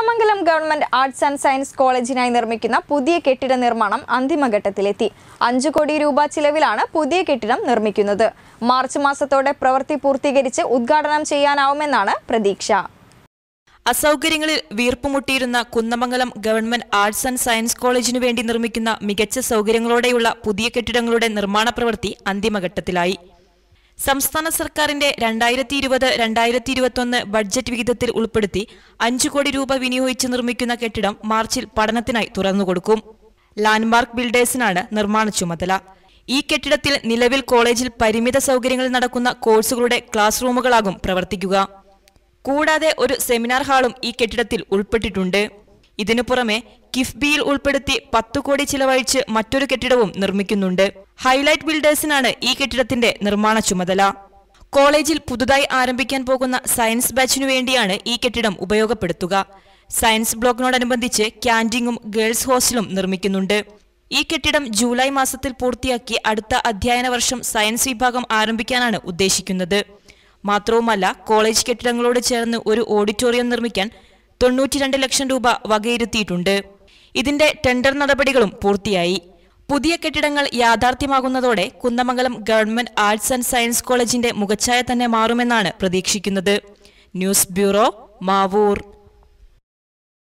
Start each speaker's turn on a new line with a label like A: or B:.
A: Kunnamangalam government arts and science കോളേജിനായി നിർമ്മിക്കുന്ന പുതിയ കെട്ടിട നിർമ്മാണം അന്തിമഘട്ടത്തിലെത്തി അഞ്ചു കോടി രൂപ ചിലവിലാണ് പുതിയ കെട്ടിടം നിർമ്മിക്കുന്നത് മാർച്ച് മാസത്തോടെ പ്രവൃത്തി പൂർത്തീകരിച്ച് ഉദ്ഘാടനം ചെയ്യാനാവുമെന്നാണ് പ്രതീക്ഷ
B: അസൗകര്യങ്ങളിൽ വീർപ്പുമുട്ടിയിരുന്ന Kunnamangalam government arts and science കോളേജിനു വേണ്ടി നിർമ്മിക്കുന്ന മികച്ച സൗകര്യങ്ങളോടെയുള്ള പുതിയ കെട്ടിടങ്ങളുടെ നിർമ്മാണ പ്രവൃത്തി അന്തിമഘട്ടത്തിലായി സംസ്ഥാന സർക്കാരിന്റെ രണ്ടായിരത്തി ഇരുപത് രണ്ടായിരത്തി ഇരുപത്തൊന്ന് ബഡ്ജറ്റ് വിഹിതത്തിൽ ഉൾപ്പെടുത്തി അഞ്ചു കോടി രൂപ വിനിയോഗിച്ച് നിർമ്മിക്കുന്ന കെട്ടിടം മാർച്ചിൽ പഠനത്തിനായി തുറന്നുകൊടുക്കും ലാൻഡ്മാർക്ക് ബിൽഡേഴ്സിനാണ് നിർമ്മാണ ചുമതല ഈ കെട്ടിടത്തിൽ നിലവിൽ കോളേജിൽ പരിമിത സൗകര്യങ്ങളിൽ നടക്കുന്ന കോഴ്സുകളുടെ ക്ലാസ് റൂമുകളാകും പ്രവർത്തിക്കുക കൂടാതെ ഒരു സെമിനാർ ഹാളും ഈ കെട്ടിടത്തിൽ ഉൾപ്പെട്ടിട്ടുണ്ട് ഇതിനു പുറമെ കിഫ്ബിയിൽ ഉൾപ്പെടുത്തി പത്തു കോടി ചിലവഴിച്ച് മറ്റൊരു കെട്ടിടവും നിർമ്മിക്കുന്നുണ്ട് ഹൈലൈറ്റ് ബിൽഡേഴ്സിനാണ് ഈ കെട്ടിടത്തിന്റെ നിർമ്മാണ ചുമതല കോളേജിൽ പുതുതായി ആരംഭിക്കാൻ പോകുന്ന സയൻസ് ബാച്ചിനു വേണ്ടിയാണ് ഈ കെട്ടിടം ഉപയോഗപ്പെടുത്തുക സയൻസ് ബ്ലോക്കിനോടനുബന്ധിച്ച് ക്യാൻറ്റീങ്ങും ഗേൾസ് ഹോസ്റ്റലും നിർമ്മിക്കുന്നുണ്ട് ഈ കെട്ടിടം ജൂലൈ മാസത്തിൽ പൂർത്തിയാക്കി അടുത്ത അധ്യയന വർഷം സയൻസ് വിഭാഗം ആരംഭിക്കാനാണ് ഉദ്ദേശിക്കുന്നത് മാത്രവുമല്ല കോളേജ് കെട്ടിടങ്ങളോട് ചേർന്ന് ഒരു ഓഡിറ്റോറിയം നിർമ്മിക്കാൻ തൊണ്ണൂറ്റിരണ്ട് ലക്ഷം രൂപ വകയിരുത്തിയിട്ടുണ്ട് ഇതിന്റെ ടെൻഡർ നടപടികളും പൂർത്തിയായി പുതിയ കെട്ടിടങ്ങൾ യാഥാർത്ഥ്യമാകുന്നതോടെ Kunnamangalam government arts and science കോളേജിന്റെ മുഖച്ഛായ തന്നെ മാറുമെന്നാണ് പ്രതീക്ഷിക്കുന്നത് ന്യൂസ് ബ്യൂറോ മാവൂർ